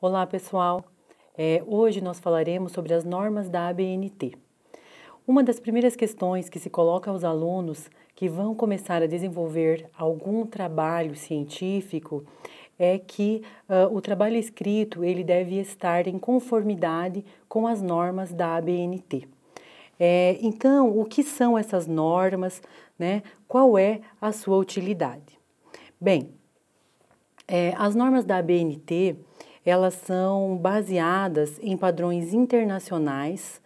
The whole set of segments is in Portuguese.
Olá pessoal, é, hoje nós falaremos sobre as normas da ABNT. Uma das primeiras questões que se coloca aos alunos que vão começar a desenvolver algum trabalho científico é que uh, o trabalho escrito ele deve estar em conformidade com as normas da ABNT. É, então, o que são essas normas? Né? Qual é a sua utilidade? Bem, é, as normas da ABNT elas são baseadas em padrões internacionais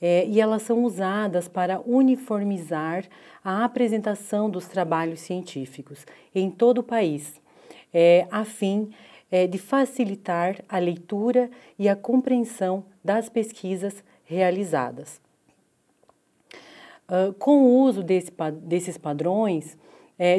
é, e elas são usadas para uniformizar a apresentação dos trabalhos científicos em todo o país, é, a fim é, de facilitar a leitura e a compreensão das pesquisas realizadas. Uh, com o uso desse, desses padrões,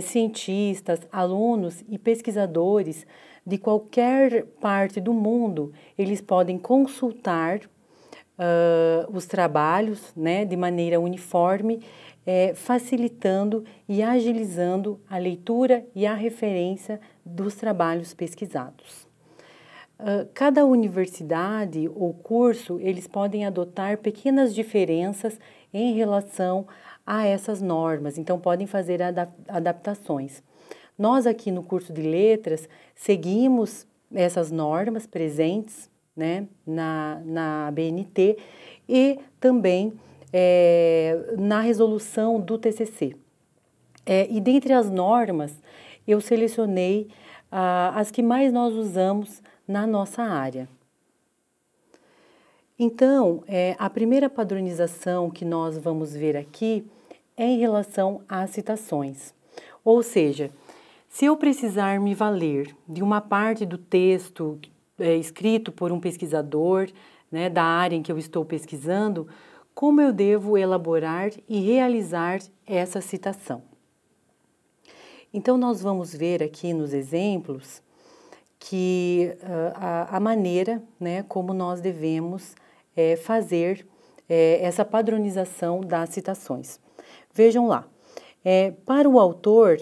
cientistas, alunos e pesquisadores de qualquer parte do mundo, eles podem consultar uh, os trabalhos né, de maneira uniforme, eh, facilitando e agilizando a leitura e a referência dos trabalhos pesquisados. Ah, cada universidade ou curso, eles podem adotar pequenas diferenças em relação a essas normas, então podem fazer adaptações. Nós aqui no curso de letras seguimos essas normas presentes né, na, na BNT e também é, na resolução do TCC. É, e dentre as normas, eu selecionei ah, as que mais nós usamos na nossa área. Então, é, a primeira padronização que nós vamos ver aqui é em relação às citações, ou seja, se eu precisar me valer de uma parte do texto é, escrito por um pesquisador né, da área em que eu estou pesquisando, como eu devo elaborar e realizar essa citação? Então, nós vamos ver aqui nos exemplos que ah, a, a maneira né, como nós devemos é, fazer é, essa padronização das citações. Vejam lá, é, para o autor,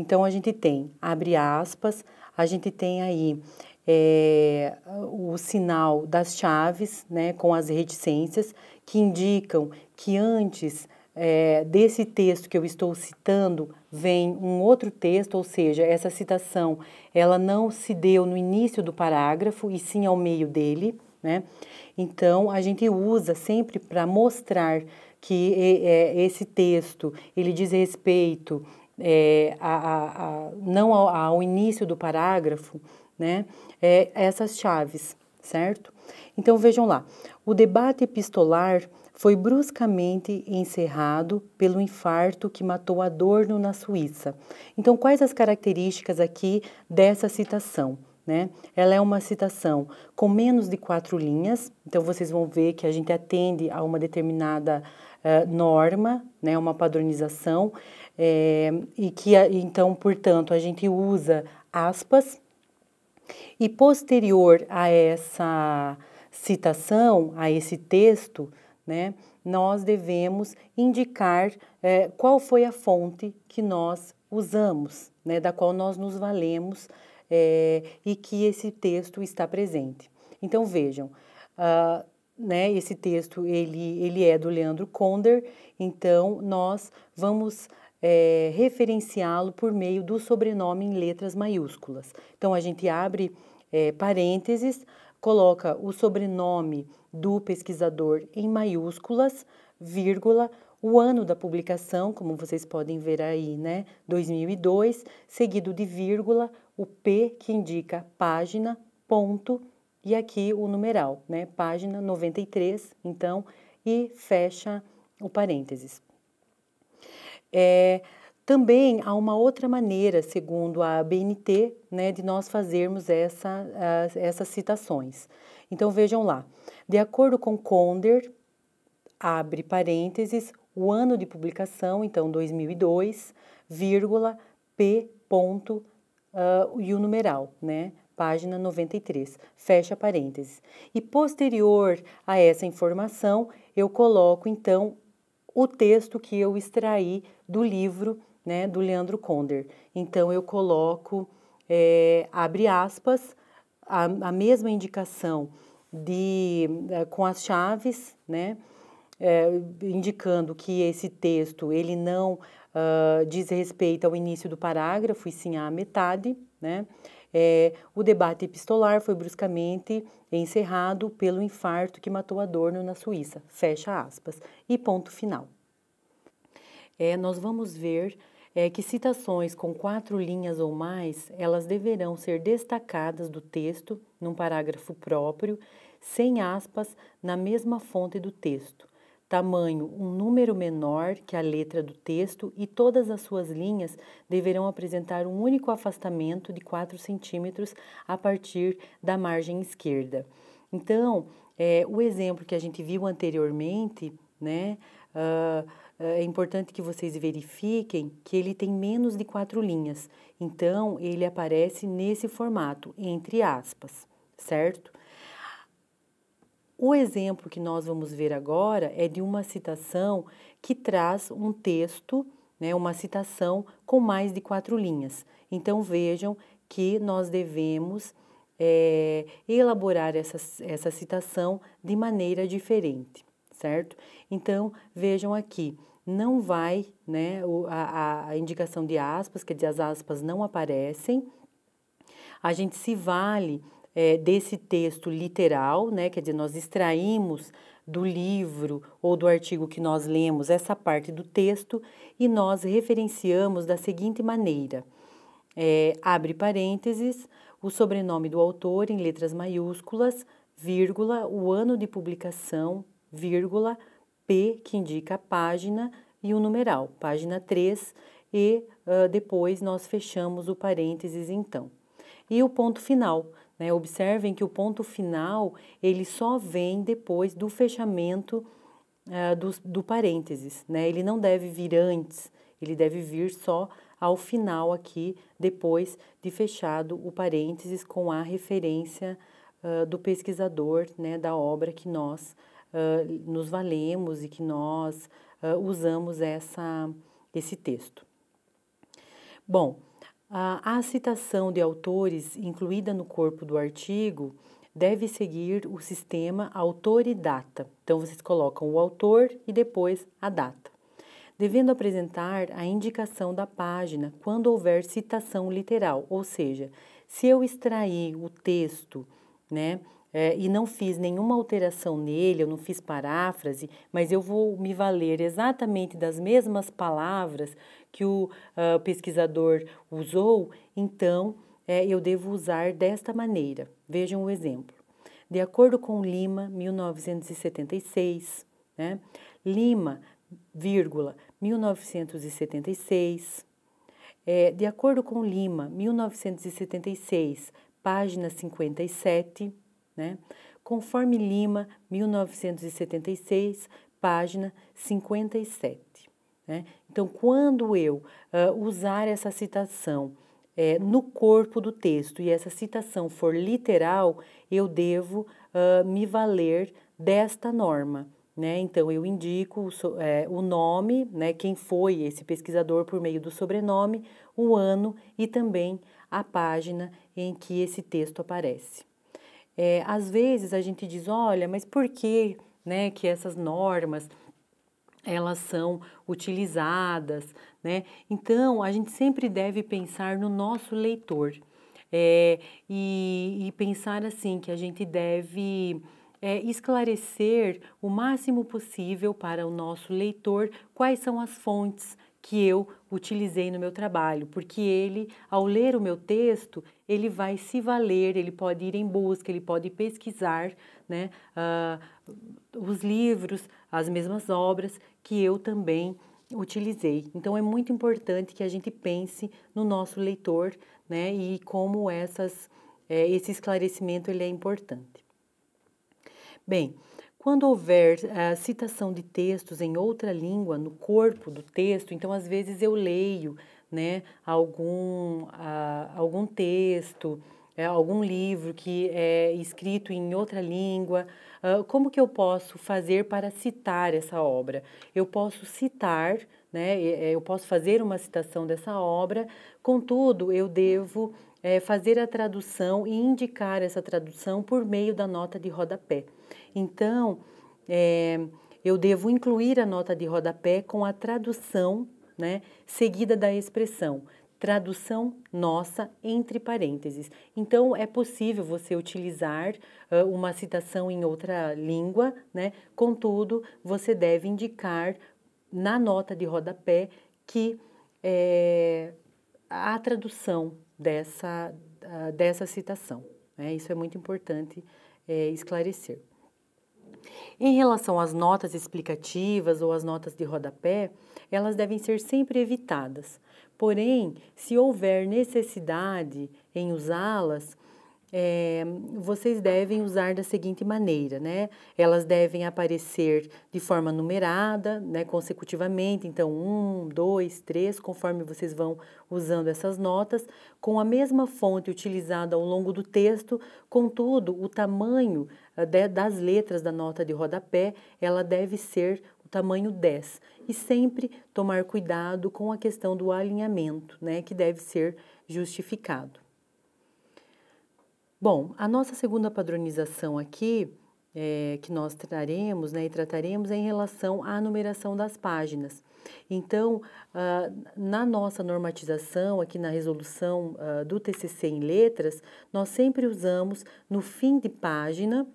então a gente tem, abre aspas, a gente tem aí é, o sinal das chaves, né, com as reticências, que indicam que antes é, desse texto que eu estou citando vem um outro texto, ou seja, essa citação ela não se deu no início do parágrafo e sim ao meio dele, né? Então a gente usa sempre para mostrar que é, esse texto ele diz respeito é, a, a, a, não ao, ao, início do parágrafo, né, é, essas chaves, certo? Então vejam lá, o debate epistolar foi bruscamente encerrado pelo infarto que matou Adorno na Suíça. Então, quais as características aqui dessa citação? Né? Ela é uma citação com menos de quatro linhas, então vocês vão ver que a gente atende a uma determinada uh, norma, né, uma padronização, é, e que então, portanto, a gente usa aspas, e posterior a essa citação, a esse texto, né, nós devemos indicar é, qual foi a fonte que nós usamos, né, da qual nós nos valemos é, e que esse texto está presente. Então vejam, uh, né? Esse texto ele, ele é do Leandro Conder, então nós vamos é, referenciá-lo por meio do sobrenome em letras maiúsculas. Então a gente abre é, parênteses, coloca o sobrenome do pesquisador em maiúsculas, vírgula, o ano da publicação, como vocês podem ver aí, né? 2002, seguido de vírgula, o P que indica página, ponto, e aqui o numeral, né? Página 93, então, e fecha o parênteses. É, também há uma outra maneira, segundo a ABNT, né, de nós fazermos essa, essas citações. Então vejam lá, de acordo com Conder, abre parênteses, o ano de publicação, então 2002, vírgula, P ponto uh, e o numeral, né? página 93, fecha parênteses. E posterior a essa informação, eu coloco então o texto que eu extraí do livro né, do Leandro Conder. Então eu coloco, é, abre aspas, a, a mesma indicação de, é, com as chaves, né, é, indicando que esse texto ele não uh, diz respeito ao início do parágrafo e sim à metade, né? É, o debate epistolar foi bruscamente encerrado pelo infarto que matou Adorno na Suíça. Fecha aspas. E ponto final. É, nós vamos ver é, que citações com quatro linhas ou mais elas deverão ser destacadas do texto num parágrafo próprio, sem aspas, na mesma fonte do texto tamanho um número menor que a letra do texto e todas as suas linhas deverão apresentar um único afastamento de 4 centímetros a partir da margem esquerda. Então, é, o exemplo que a gente viu anteriormente, né, uh, é importante que vocês verifiquem que ele tem menos de quatro linhas. Então, ele aparece nesse formato, entre aspas, certo? O exemplo que nós vamos ver agora é de uma citação que traz um texto, né, uma citação com mais de quatro linhas. Então vejam que nós devemos é, elaborar essa, essa citação de maneira diferente, certo? Então vejam aqui, não vai, né, a, a indicação de aspas, quer dizer, as aspas não aparecem. A gente se vale é, desse texto literal, né? quer dizer, nós extraímos do livro ou do artigo que nós lemos essa parte do texto e nós referenciamos da seguinte maneira: é, abre parênteses, o sobrenome do autor em letras maiúsculas, vírgula, o ano de publicação, vírgula, P que indica a página e o numeral, página 3, e uh, depois nós fechamos o parênteses então. E o ponto final. Né? Observem que o ponto final ele só vem depois do fechamento uh, eh, do, do parênteses, né? ele não deve vir antes, ele deve vir só ao final aqui, depois de fechado o parênteses com a referência uh, do pesquisador né, da obra que nós uh, nos valemos e que nós usamos essa, esse texto. Bom, a, citação de autores incluída no corpo do artigo deve seguir o sistema autor e data. Então, vocês colocam o autor e depois a data. Devendo apresentar a indicação da página quando houver citação literal, ou seja, se eu extrair o texto, né, é, e não fiz nenhuma alteração nele, eu não fiz paráfrase, mas eu vou me valer exatamente das mesmas palavras que o uh, pesquisador usou, então é, eu devo usar desta maneira. Vejam o exemplo. De acordo com Lima, 1976, né? Lima, vírgula, 1976. É, de acordo com Lima, 1976, página 57, né? Conforme Lima, 1976, página 57. Né? Então, quando eu uh, usar essa citação é, no corpo do texto e essa citação for literal, eu devo uh, me valer desta norma. Né? Então, eu indico o, é, o nome, né, quem foi esse pesquisador por meio do sobrenome, o ano e também a página em que esse texto aparece. É, às vezes a gente diz, olha, mas por que, né, que essas normas elas são utilizadas, né? Então a gente sempre deve pensar no nosso leitor é, e, e, pensar assim que a gente deve é, esclarecer o máximo possível para o nosso leitor quais são as fontes que eu utilizei no meu trabalho, porque ele, ao ler o meu texto, ele vai se valer, ele pode ir em busca, ele pode pesquisar né, uh, os livros, as mesmas obras que eu também utilizei. Então é muito importante que a gente pense no nosso leitor, né, e como essas é, esse esclarecimento ele é importante. Bem, quando houver a é, citação de textos em outra língua no corpo do texto, então às vezes eu leio, né, algum a, ah, algum texto é, algum livro que é escrito em outra língua, uh, como que eu posso fazer para citar essa obra? Eu posso citar, né, é, eu posso fazer uma citação dessa obra, contudo, eu devo é, fazer a tradução e indicar essa tradução por meio da nota de rodapé. Então, é, eu devo incluir a nota de rodapé com a tradução né, seguida da expressão tradução nossa entre parênteses. Então, é possível você utilizar uh, uma citação em outra língua, né? contudo, você deve indicar na nota de rodapé que é, a tradução dessa, uh, dessa citação. Né? Isso é muito importante é, esclarecer. Em relação às notas explicativas ou às notas de rodapé, elas devem ser sempre evitadas Porém, se houver necessidade em usá-las, é, vocês devem usar da seguinte maneira, né? Elas devem aparecer de forma numerada, né? Consecutivamente, então um, dois, três, conforme vocês vão usando essas notas, com a mesma fonte utilizada ao longo do texto. Contudo, o tamanho eh, de, das letras da nota de rodapé, ela deve ser tamanho 10 e sempre tomar cuidado com a questão do alinhamento, né, que deve ser justificado. Bom, a nossa segunda padronização aqui é, que nós traremos né, e trataremos é em relação à numeração das páginas. Então, ah, na nossa normatização, aqui na resolução ah, do TCC em letras, nós sempre usamos no fim de página,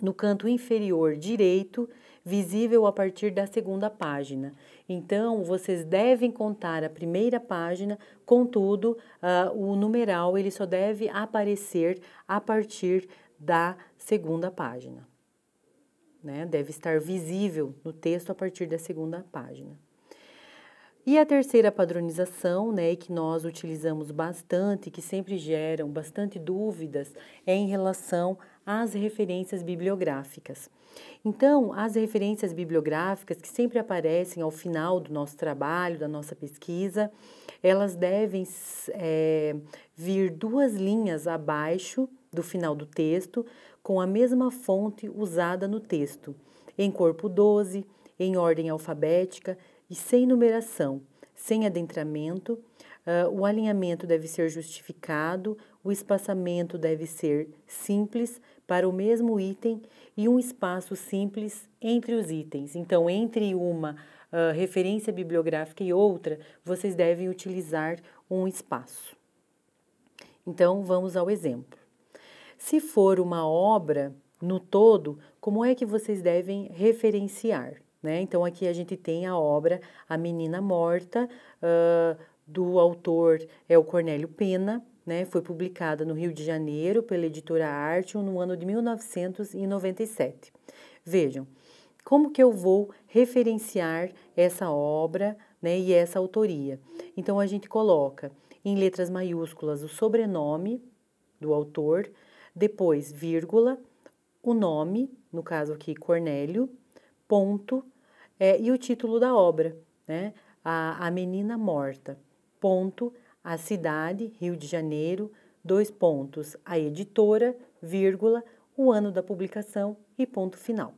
no canto inferior direito, visível a partir da segunda página. Então, vocês devem contar a primeira página, contudo, uh, o numeral ele só deve aparecer a partir da segunda página. Né? Deve estar visível no texto a partir da segunda página. E a terceira padronização, né, que nós utilizamos bastante, que sempre geram bastante dúvidas, é em relação as referências bibliográficas. Então, as referências bibliográficas que sempre aparecem ao final do nosso trabalho, da nossa pesquisa, elas devem é, vir duas linhas abaixo do final do texto, com a mesma fonte usada no texto, em corpo 12, em ordem alfabética e sem numeração, sem adentramento. Uh, o alinhamento deve ser justificado, o espaçamento deve ser simples, para o mesmo item e um espaço simples entre os itens. Então, entre uma uh, referência bibliográfica e outra, vocês devem utilizar um espaço. Então, vamos ao exemplo. Se for uma obra no todo, como é que vocês devem referenciar? Né? Então, aqui a gente tem a obra A Menina Morta, uh, do autor é o Cornélio Pena, né, foi publicada no Rio de Janeiro pela editora Arte no ano de 1997. Vejam, como que eu vou referenciar essa obra né, e essa autoria? Então, a gente coloca em letras maiúsculas o sobrenome do autor, depois vírgula, o nome, no caso aqui Cornélio, ponto, é, e o título da obra, né? A, a Menina Morta, ponto, a cidade, Rio de Janeiro, dois pontos, a editora, vírgula, o ano da publicação e ponto final.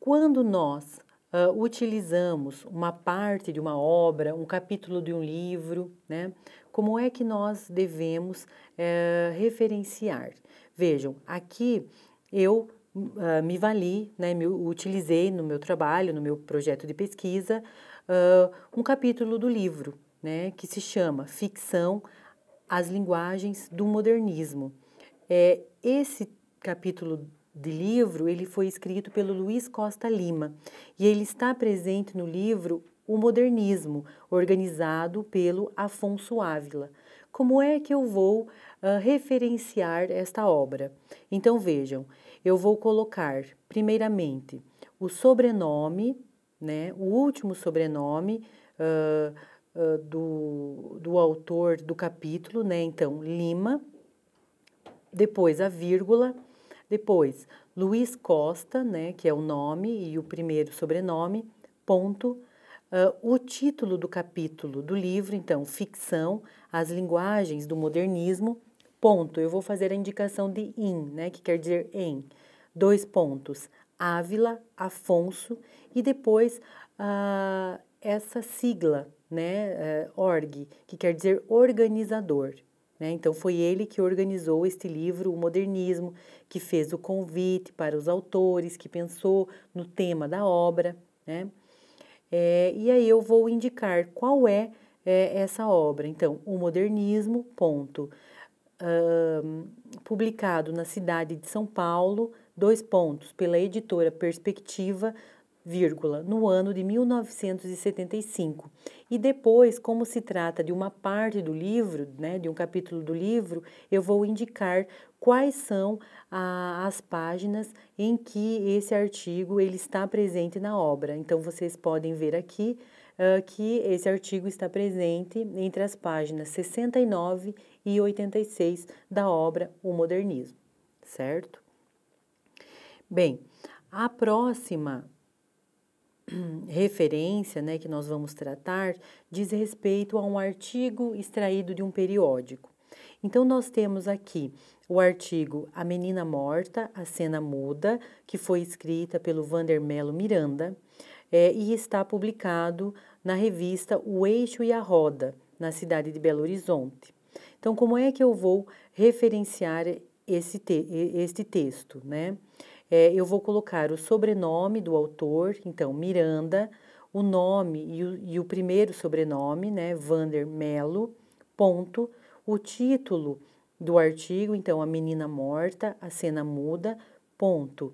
Quando nós uh, utilizamos uma parte de uma obra, um capítulo de um livro, né, como é que nós devemos uh, referenciar? Vejam, aqui eu uh, me vali, né, me utilizei no meu trabalho, no meu projeto de pesquisa, uh, um capítulo do livro, né, que se chama Ficção, as linguagens do modernismo. É, esse capítulo de livro, ele foi escrito pelo Luiz Costa Lima e ele está presente no livro O Modernismo, organizado pelo Afonso Ávila. Como é que eu vou uh, referenciar esta obra? Então vejam, eu vou colocar, primeiramente, o sobrenome, né, o último sobrenome uh, uh, do, do autor do capítulo, né, então, Lima, depois a vírgula, depois Luiz Costa, né, que é o nome e o primeiro sobrenome, ponto, Uh, o título do capítulo do livro, então, Ficção, as linguagens do modernismo, Ponto. Eu vou fazer a indicação de in, né, que quer dizer em. Dois pontos. Ávila, Afonso e depois ah, essa sigla, né, eh, org, que quer dizer organizador. Né? Então, foi ele que organizou este livro, O Modernismo, que fez o convite para os autores, que pensou no tema da obra. Né? É, e aí eu vou indicar qual é, é essa obra. Então, O Modernismo, ponto uh, publicado na cidade de São Paulo, dois pontos, pela editora Perspectiva, vírgula, no ano de 1975. E depois, como se trata de uma parte do livro, né, de um capítulo do livro, eu vou indicar quais são a, as páginas em que esse artigo ele está presente na obra. Então, vocês podem ver aqui uh, que esse artigo está presente entre as páginas 69 e 86 da obra O Modernismo, certo? Bem, a próxima referência né, que nós vamos tratar diz respeito a um artigo extraído de um periódico. Então, nós temos aqui o artigo A Menina Morta, a Cena Muda, que foi escrita pelo Vander Melo Miranda é, e está publicado na revista O Eixo e a Roda, na cidade de Belo Horizonte. Então, como é que eu vou referenciar esse te este texto? Né? É, eu vou colocar o sobrenome do autor, então Miranda, o nome e o, e o primeiro sobrenome, né, Vander Melo, ponto, o título do artigo, então a menina morta, a cena muda, ponto,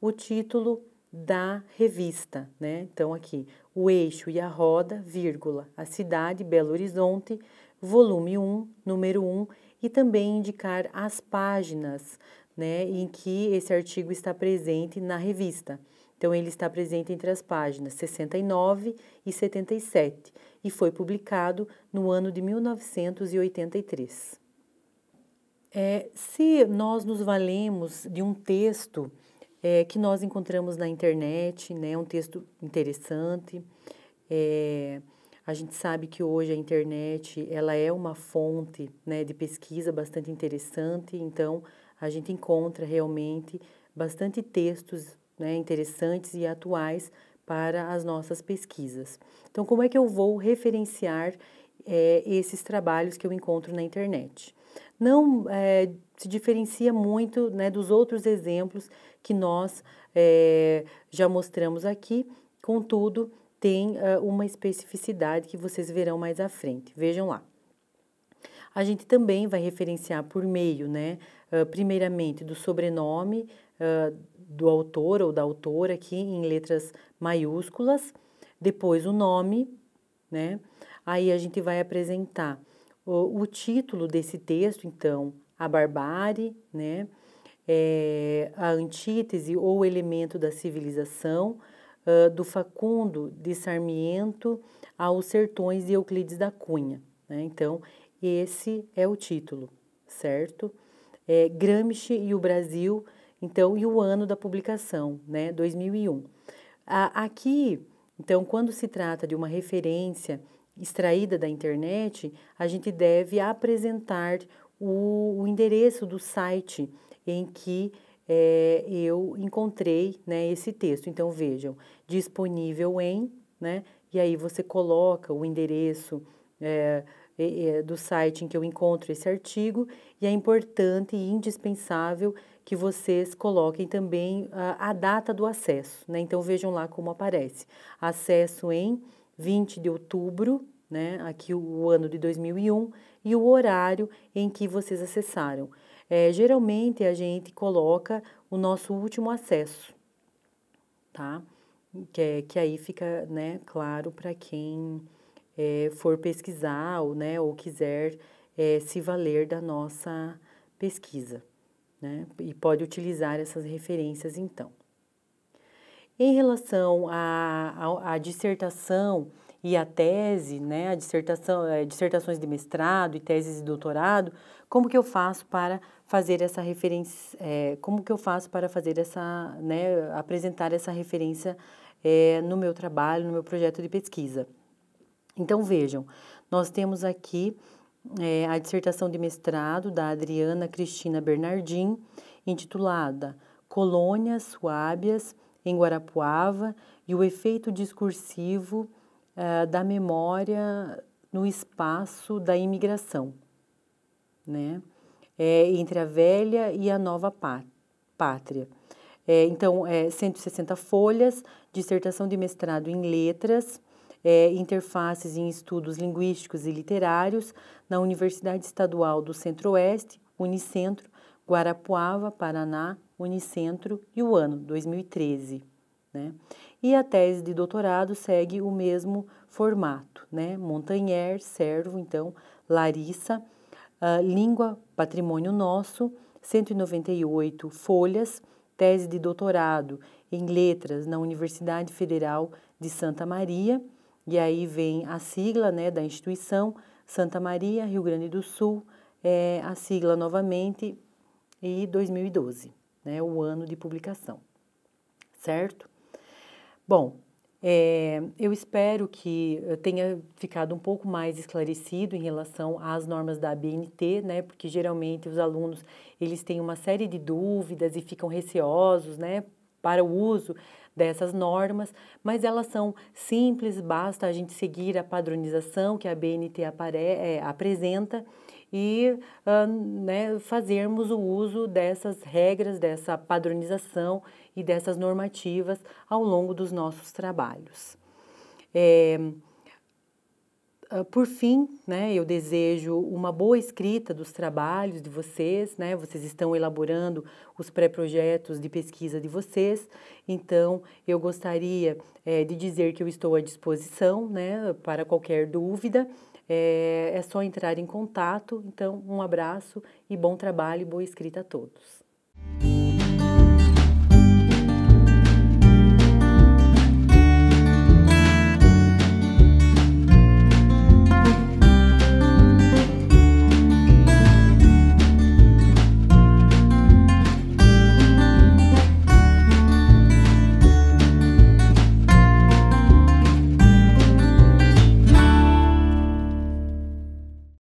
o título da revista, né? Então aqui, o eixo e a roda, vírgula, a cidade Belo Horizonte, volume 1, número 1, e também indicar as páginas né, em que esse artigo está presente na revista. Então, ele está presente entre as páginas 69 e 77 e foi publicado no ano de 1983. É, se nós nos valemos de um texto é, que nós encontramos na internet, né, um texto interessante, é, a gente sabe que hoje a internet ela é uma fonte né, de pesquisa bastante interessante, então a gente encontra realmente bastante textos né, interessantes e atuais para as nossas pesquisas. Então, como é que eu vou referenciar é, esses trabalhos que eu encontro na internet? Não é, se diferencia muito né, dos outros exemplos que nós é, já mostramos aqui, contudo, tem uh, uma especificidade que vocês verão mais à frente. Vejam lá. A gente também vai referenciar por meio, né, uh, primeiramente do sobrenome uh, do autor ou da autora aqui em letras maiúsculas, depois o nome, né? Aí a gente vai apresentar o, o título desse texto, então, a barbárie, né? É, a antítese ou elemento da civilização, uh, do Facundo de Sarmiento aos Sertões de Euclides da Cunha. Né? Então, esse é o título, certo? É, Gramsci e o Brasil, então, e o ano da publicação, né? 2001. A, aqui, então, quando se trata de uma referência extraída da internet, a gente deve apresentar o, o endereço do site em que é, eu encontrei né, esse texto. Então vejam, disponível em, né, e aí você coloca o endereço é, é, do site em que eu encontro esse artigo, e é importante e indispensável que vocês coloquem também a, a data do acesso. Né? Então vejam lá como aparece. Acesso em 20 de outubro, né? aqui o, o ano de 2001, e o horário em que vocês acessaram é, geralmente a gente coloca o nosso último acesso, tá? Que, é, que aí fica né, claro para quem é, for pesquisar ou, né, ou quiser é, se valer da nossa pesquisa. Né? E pode utilizar essas referências então. Em relação à, à dissertação, e a tese, né, a dissertação, eh, dissertações de mestrado e teses de doutorado, como que eu faço para fazer essa referência, é, como que eu faço para fazer essa, né, apresentar essa referência é, no meu trabalho, no meu projeto de pesquisa. Então vejam, nós temos aqui é, a dissertação de mestrado da Adriana Cristina Bernardim, intitulada Colônias Suábias em Guarapuava e o efeito discursivo eh, da memória no espaço da imigração, né? É, entre a velha e a nova pátria. É, então, é, 160 folhas, dissertação de mestrado em letras, é, interfaces em estudos linguísticos e literários na Universidade Estadual do Centro-Oeste, Unicentro, Guarapuava, Paraná, Unicentro e o ano 2013. Né? E a tese de doutorado segue o mesmo formato, né? Montagnier, Servo, então, Larissa, uh, Língua, Patrimônio Nosso, 198 folhas, tese de doutorado em Letras na Universidade Federal de Santa Maria, e aí vem a sigla né, da instituição, Santa Maria, Rio Grande do Sul, é, a sigla novamente, e 2012, né, o ano de publicação, certo? Bom, é, eu espero que tenha ficado um pouco mais esclarecido em relação às normas da BNT né? Porque geralmente os alunos eles têm uma série de dúvidas e ficam receosos, né? Para o uso dessas normas, mas elas são simples, basta a gente seguir a padronização que a BNT apare, é, apresenta e uh, né, fazermos o uso dessas regras, dessa padronização e dessas normativas ao longo dos nossos trabalhos. É, ah, por fim, né, eu desejo uma boa escrita dos trabalhos de vocês, né, vocês estão elaborando os pré-projetos de pesquisa de vocês, então eu gostaria é, de dizer que eu estou à disposição né, para qualquer dúvida, é, é só entrar em contato, então um abraço e bom trabalho e boa escrita a todos.